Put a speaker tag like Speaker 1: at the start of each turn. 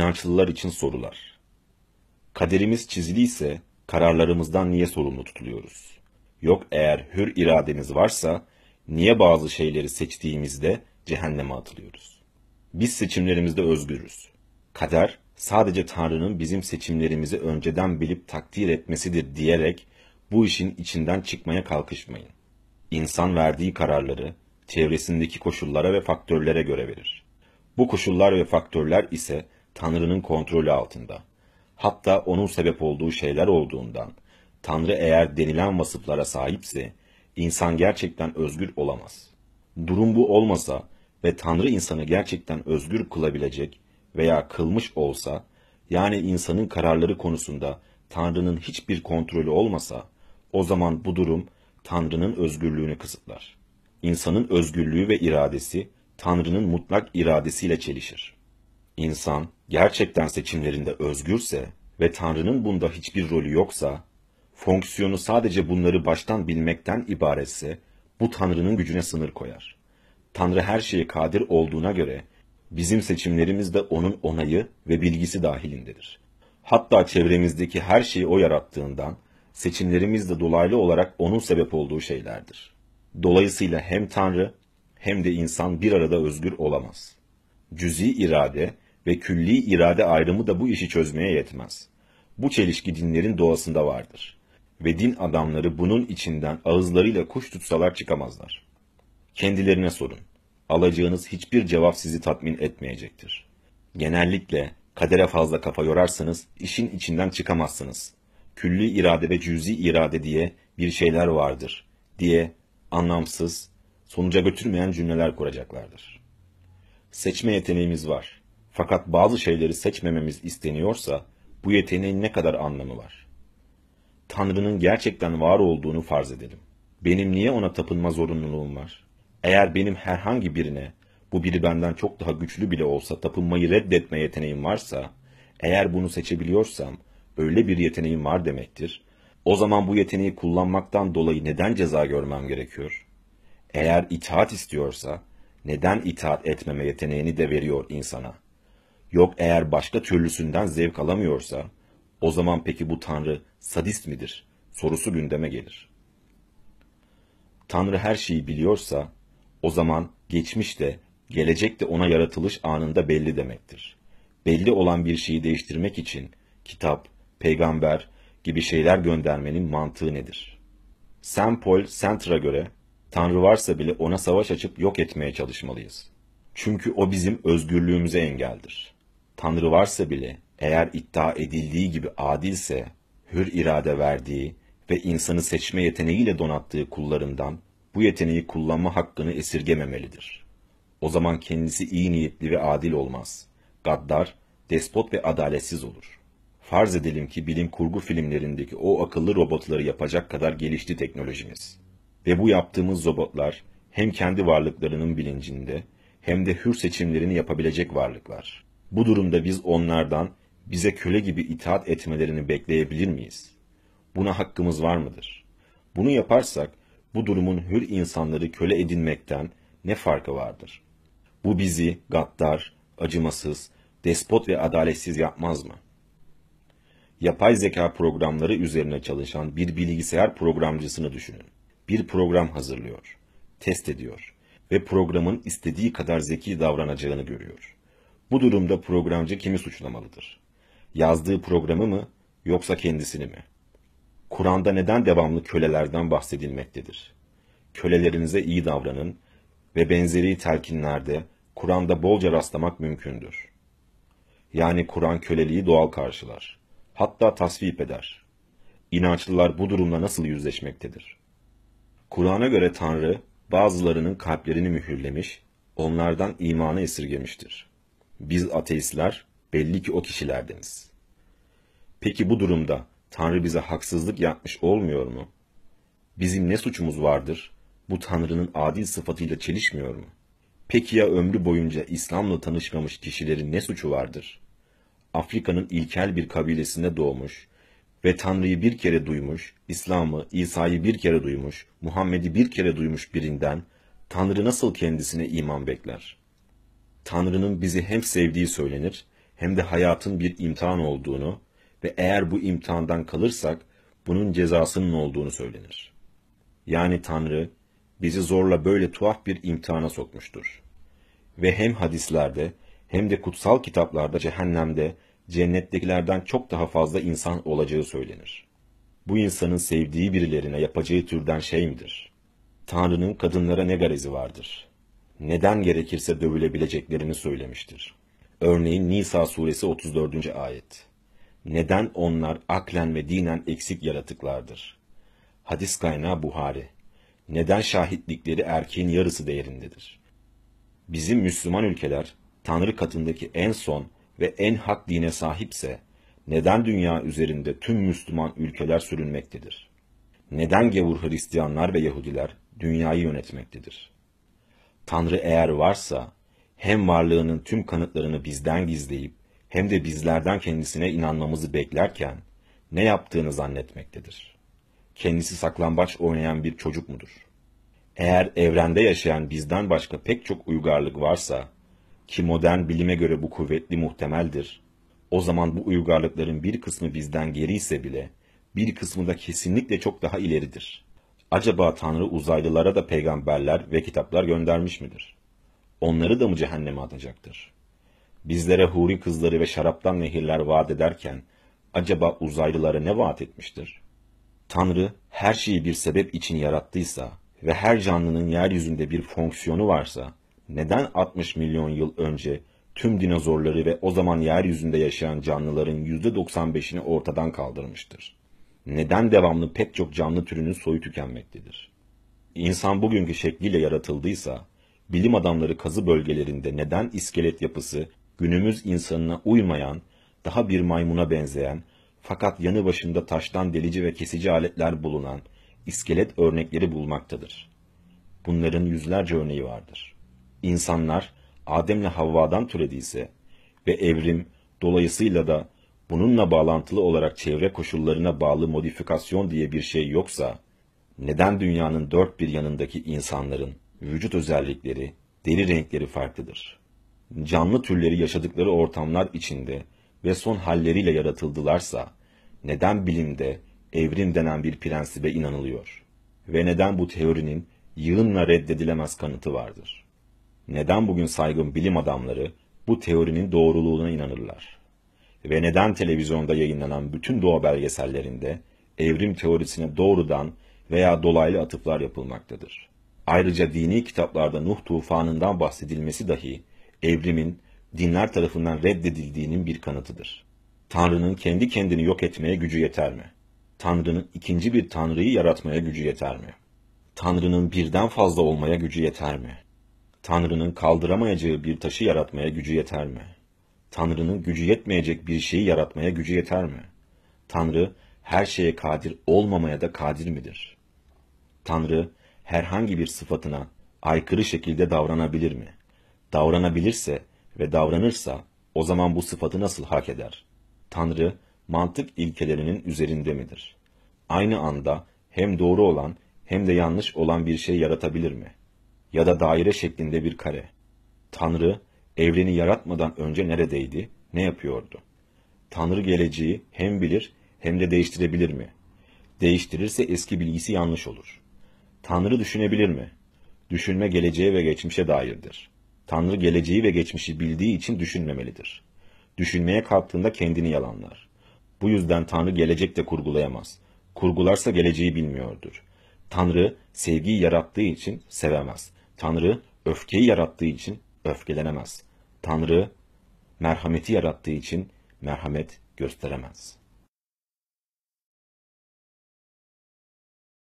Speaker 1: İnançlılar için sorular. Kaderimiz çiziliyse kararlarımızdan niye sorumlu tutuluyoruz? Yok eğer hür irademiz varsa niye bazı şeyleri seçtiğimizde cehenneme atılıyoruz? Biz seçimlerimizde özgürüz. Kader sadece Tanrı'nın bizim seçimlerimizi önceden bilip takdir etmesidir diyerek bu işin içinden çıkmaya kalkışmayın. İnsan verdiği kararları çevresindeki koşullara ve faktörlere göre verir. Bu koşullar ve faktörler ise Tanrı'nın kontrolü altında. Hatta onun sebep olduğu şeyler olduğundan, Tanrı eğer denilen vasıflara sahipse, insan gerçekten özgür olamaz. Durum bu olmasa ve Tanrı insanı gerçekten özgür kılabilecek veya kılmış olsa, yani insanın kararları konusunda Tanrı'nın hiçbir kontrolü olmasa, o zaman bu durum Tanrı'nın özgürlüğünü kısıtlar. İnsanın özgürlüğü ve iradesi Tanrı'nın mutlak iradesiyle çelişir. İnsan gerçekten seçimlerinde özgürse ve Tanrı'nın bunda hiçbir rolü yoksa, fonksiyonu sadece bunları baştan bilmekten ibaretse, bu Tanrı'nın gücüne sınır koyar. Tanrı her şeye kadir olduğuna göre, bizim seçimlerimiz de onun onayı ve bilgisi dahilindedir. Hatta çevremizdeki her şeyi o yarattığından, seçimlerimiz de dolaylı olarak onun sebep olduğu şeylerdir. Dolayısıyla hem Tanrı hem de insan bir arada özgür olamaz. Cüzi irade, ve külli irade ayrımı da bu işi çözmeye yetmez. Bu çelişki dinlerin doğasında vardır. Ve din adamları bunun içinden ağızlarıyla kuş tutsalar çıkamazlar. Kendilerine sorun. Alacağınız hiçbir cevap sizi tatmin etmeyecektir. Genellikle kadere fazla kafa yorarsanız işin içinden çıkamazsınız. Külli irade ve cüzi irade diye bir şeyler vardır diye anlamsız, sonuca götürmeyen cümleler kuracaklardır. Seçme yeteneğimiz var. Fakat bazı şeyleri seçmememiz isteniyorsa bu yeteneğin ne kadar anlamı var? Tanrı'nın gerçekten var olduğunu farz edelim. Benim niye ona tapınma zorunluluğum var? Eğer benim herhangi birine, bu biri benden çok daha güçlü bile olsa tapınmayı reddetme yeteneğim varsa, eğer bunu seçebiliyorsam öyle bir yeteneğim var demektir. O zaman bu yeteneği kullanmaktan dolayı neden ceza görmem gerekiyor? Eğer itaat istiyorsa, neden itaat etmeme yeteneğini de veriyor insana?'' Yok eğer başka türlüsünden zevk alamıyorsa, o zaman peki bu Tanrı sadist midir? Sorusu gündeme gelir. Tanrı her şeyi biliyorsa, o zaman geçmiş de, gelecek de ona yaratılış anında belli demektir. Belli olan bir şeyi değiştirmek için kitap, peygamber gibi şeyler göndermenin mantığı nedir? Saint Paul Sartre'a göre Tanrı varsa bile ona savaş açıp yok etmeye çalışmalıyız. Çünkü o bizim özgürlüğümüze engeldir. Tanrı varsa bile eğer iddia edildiği gibi adilse, hür irade verdiği ve insanı seçme yeteneğiyle donattığı kullarından bu yeteneği kullanma hakkını esirgememelidir. O zaman kendisi iyi niyetli ve adil olmaz. Gaddar, despot ve adaletsiz olur. Farz edelim ki bilim kurgu filmlerindeki o akıllı robotları yapacak kadar gelişti teknolojimiz. Ve bu yaptığımız robotlar hem kendi varlıklarının bilincinde hem de hür seçimlerini yapabilecek varlıklar. Bu durumda biz onlardan bize köle gibi itaat etmelerini bekleyebilir miyiz? Buna hakkımız var mıdır? Bunu yaparsak bu durumun hür insanları köle edinmekten ne farkı vardır? Bu bizi gaddar, acımasız, despot ve adaletsiz yapmaz mı? Yapay zeka programları üzerine çalışan bir bilgisayar programcısını düşünün. Bir program hazırlıyor, test ediyor ve programın istediği kadar zeki davranacağını görüyor bu durumda programcı kimi suçlamalıdır? Yazdığı programı mı yoksa kendisini mi? Kur'an'da neden devamlı kölelerden bahsedilmektedir? Kölelerinize iyi davranın ve benzeri telkinlerde Kur'an'da bolca rastlamak mümkündür. Yani Kur'an köleliği doğal karşılar. Hatta tasvip eder. İnançlılar bu durumla nasıl yüzleşmektedir? Kur'an'a göre Tanrı bazılarının kalplerini mühürlemiş, onlardan imanı esirgemiştir. Biz ateistler belli ki o kişilerdeniz. Peki bu durumda Tanrı bize haksızlık yapmış olmuyor mu? Bizim ne suçumuz vardır? Bu Tanrı'nın adil sıfatıyla çelişmiyor mu? Peki ya ömrü boyunca İslam'la tanışmamış kişilerin ne suçu vardır? Afrika'nın ilkel bir kabilesinde doğmuş ve Tanrı'yı bir kere duymuş, İslam'ı, İsa'yı bir kere duymuş, Muhammed'i bir kere duymuş birinden Tanrı nasıl kendisine iman bekler?'' Tanrı'nın bizi hem sevdiği söylenir, hem de hayatın bir imtihan olduğunu ve eğer bu imtihandan kalırsak bunun cezasının olduğunu söylenir. Yani Tanrı bizi zorla böyle tuhaf bir imtihana sokmuştur. Ve hem hadislerde hem de kutsal kitaplarda cehennemde cennettekilerden çok daha fazla insan olacağı söylenir. Bu insanın sevdiği birilerine yapacağı türden şey midir? Tanrı'nın kadınlara ne garezi vardır? neden gerekirse dövülebileceklerini söylemiştir. Örneğin Nisa suresi 34. ayet. Neden onlar aklen ve dinen eksik yaratıklardır? Hadis kaynağı Buhari. Neden şahitlikleri erkeğin yarısı değerindedir? Bizim Müslüman ülkeler Tanrı katındaki en son ve en hak dine sahipse neden dünya üzerinde tüm Müslüman ülkeler sürünmektedir? Neden gavur Hristiyanlar ve Yahudiler dünyayı yönetmektedir? Tanrı eğer varsa, hem varlığının tüm kanıtlarını bizden gizleyip, hem de bizlerden kendisine inanmamızı beklerken, ne yaptığını zannetmektedir. Kendisi saklambaç oynayan bir çocuk mudur? Eğer evrende yaşayan bizden başka pek çok uygarlık varsa, ki modern bilime göre bu kuvvetli muhtemeldir, o zaman bu uygarlıkların bir kısmı bizden geri ise bile, bir kısmı da kesinlikle çok daha ileridir.'' Acaba Tanrı uzaylılara da peygamberler ve kitaplar göndermiş midir? Onları da mı cehenneme atacaktır? Bizlere huri kızları ve şaraptan nehirler vaat ederken acaba uzaylılara ne vaat etmiştir? Tanrı her şeyi bir sebep için yarattıysa ve her canlının yeryüzünde bir fonksiyonu varsa neden 60 milyon yıl önce tüm dinozorları ve o zaman yeryüzünde yaşayan canlıların %95'ini ortadan kaldırmıştır? neden devamlı pek çok canlı türünün soyu tükenmektedir. İnsan bugünkü şekliyle yaratıldıysa, bilim adamları kazı bölgelerinde neden iskelet yapısı günümüz insanına uymayan, daha bir maymuna benzeyen, fakat yanı başında taştan delici ve kesici aletler bulunan iskelet örnekleri bulmaktadır. Bunların yüzlerce örneği vardır. İnsanlar Adem'le Havva'dan türediyse ve evrim dolayısıyla da bununla bağlantılı olarak çevre koşullarına bağlı modifikasyon diye bir şey yoksa, neden dünyanın dört bir yanındaki insanların vücut özellikleri, deri renkleri farklıdır? Canlı türleri yaşadıkları ortamlar içinde ve son halleriyle yaratıldılarsa, neden bilimde evrim denen bir prensibe inanılıyor? Ve neden bu teorinin yığınla reddedilemez kanıtı vardır? Neden bugün saygın bilim adamları bu teorinin doğruluğuna inanırlar? ve neden televizyonda yayınlanan bütün doğa belgesellerinde evrim teorisine doğrudan veya dolaylı atıflar yapılmaktadır. Ayrıca dini kitaplarda Nuh tufanından bahsedilmesi dahi evrimin dinler tarafından reddedildiğinin bir kanıtıdır. Tanrı'nın kendi kendini yok etmeye gücü yeter mi? Tanrı'nın ikinci bir Tanrı'yı yaratmaya gücü yeter mi? Tanrı'nın birden fazla olmaya gücü yeter mi? Tanrı'nın kaldıramayacağı bir taşı yaratmaya gücü yeter mi?'' Tanrı'nın gücü yetmeyecek bir şeyi yaratmaya gücü yeter mi? Tanrı her şeye kadir olmamaya da kadir midir? Tanrı herhangi bir sıfatına aykırı şekilde davranabilir mi? Davranabilirse ve davranırsa o zaman bu sıfatı nasıl hak eder? Tanrı mantık ilkelerinin üzerinde midir? Aynı anda hem doğru olan hem de yanlış olan bir şey yaratabilir mi? Ya da daire şeklinde bir kare. Tanrı evreni yaratmadan önce neredeydi, ne yapıyordu? Tanrı geleceği hem bilir hem de değiştirebilir mi? Değiştirirse eski bilgisi yanlış olur. Tanrı düşünebilir mi? Düşünme geleceğe ve geçmişe dairdir. Tanrı geleceği ve geçmişi bildiği için düşünmemelidir. Düşünmeye kalktığında kendini yalanlar. Bu yüzden Tanrı gelecek de kurgulayamaz. Kurgularsa geleceği bilmiyordur. Tanrı sevgiyi yarattığı için sevemez. Tanrı öfkeyi yarattığı için öfkelenemez. Tanrı merhameti yarattığı için merhamet gösteremez.''